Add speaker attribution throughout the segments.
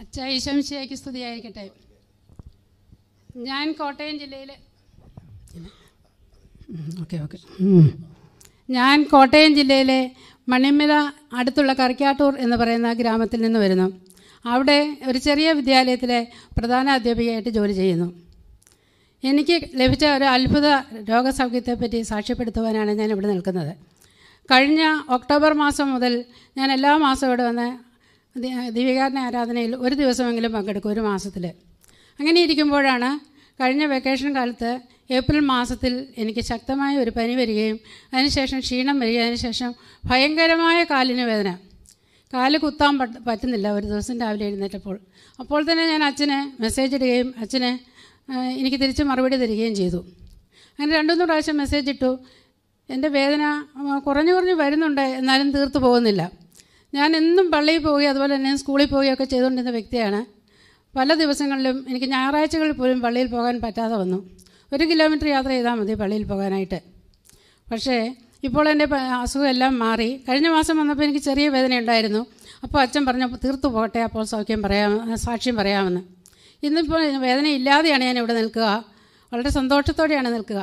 Speaker 1: അച്ഛ ഈശോമിശിയാക്കി സ്തുതിയായിരിക്കട്ടെ ഞാൻ കോട്ടയം ജില്ലയിൽ ഓക്കെ ഓക്കെ ഞാൻ കോട്ടയം ജില്ലയിലെ മണിമല അടുത്തുള്ള കറിക്കാട്ടൂർ എന്ന് പറയുന്ന ഗ്രാമത്തിൽ നിന്ന് വരുന്നു അവിടെ ഒരു ചെറിയ വിദ്യാലയത്തിലെ പ്രധാന അധ്യാപികയായിട്ട് ജോലി ചെയ്യുന്നു എനിക്ക് ലഭിച്ച ഒരു അത്ഭുത രോഗസൗഖ്യത്തെപ്പറ്റി സാക്ഷ്യപ്പെടുത്തുവാനാണ് ഞാൻ ഇവിടെ നിൽക്കുന്നത് കഴിഞ്ഞ ഒക്ടോബർ മാസം മുതൽ ഞാൻ എല്ലാ മാസവും ഇവിടെ വന്ന് ദിവ്യകാരണ ആരാധനയിൽ ഒരു ദിവസമെങ്കിലും പങ്കെടുക്കും ഒരു മാസത്തിൽ അങ്ങനെ ഇരിക്കുമ്പോഴാണ് കഴിഞ്ഞ വെക്കേഷൻ കാലത്ത് ഏപ്രിൽ മാസത്തിൽ എനിക്ക് ശക്തമായ ഒരു പനി വരികയും അതിനുശേഷം ക്ഷീണം വരികയും അതിനുശേഷം ഭയങ്കരമായ കാലിന് വേദന കാല് കുത്താൻ പറ്റുന്നില്ല ഒരു ദിവസം രാവിലെ എഴുന്നേറ്റപ്പോൾ അപ്പോൾ തന്നെ ഞാൻ അച്ഛന് മെസ്സേജ് ഇടുകയും അച്ഛന് എനിക്ക് തിരിച്ച് മറുപടി തരികയും ചെയ്തു അങ്ങനെ രണ്ടുമൂന്ന് പ്രാവശ്യം മെസ്സേജ് ഇട്ടു എൻ്റെ വേദന കുറഞ്ഞു കുറഞ്ഞു വരുന്നുണ്ട് എന്നാലും തീർത്തു പോകുന്നില്ല ഞാൻ എന്നും പള്ളിയിൽ പോയി അതുപോലെ തന്നെ സ്കൂളിൽ പോവുകയൊക്കെ ചെയ്തുകൊണ്ടിരുന്ന വ്യക്തിയാണ് പല ദിവസങ്ങളിലും എനിക്ക് ഞായറാഴ്ചകളിൽ പോലും പള്ളിയിൽ പോകാൻ പറ്റാതെ വന്നു ഒരു കിലോമീറ്റർ യാത്ര ചെയ്താൽ മതി പള്ളിയിൽ പോകാനായിട്ട് പക്ഷേ ഇപ്പോൾ എൻ്റെ അസുഖം എല്ലാം മാറി കഴിഞ്ഞ മാസം വന്നപ്പോൾ എനിക്ക് ചെറിയ വേദന ഉണ്ടായിരുന്നു അപ്പോൾ അച്ഛൻ പറഞ്ഞു തീർത്തു പോകട്ടെ അപ്പോൾ സൗഖ്യം പറയാം സാക്ഷ്യം പറയാമെന്ന് ഇന്നിപ്പോൾ വേദന ഇല്ലാതെയാണ് ഞാൻ ഇവിടെ നിൽക്കുക വളരെ സന്തോഷത്തോടെയാണ് നിൽക്കുക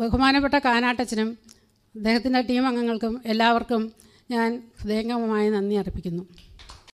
Speaker 1: ബഹുമാനപ്പെട്ട കാനാട്ടച്ചനും അദ്ദേഹത്തിൻ്റെ ടീം അംഗങ്ങൾക്കും എല്ലാവർക്കും ഞാൻ ഹൃദയംഗമമായ നന്ദി അർപ്പിക്കുന്നു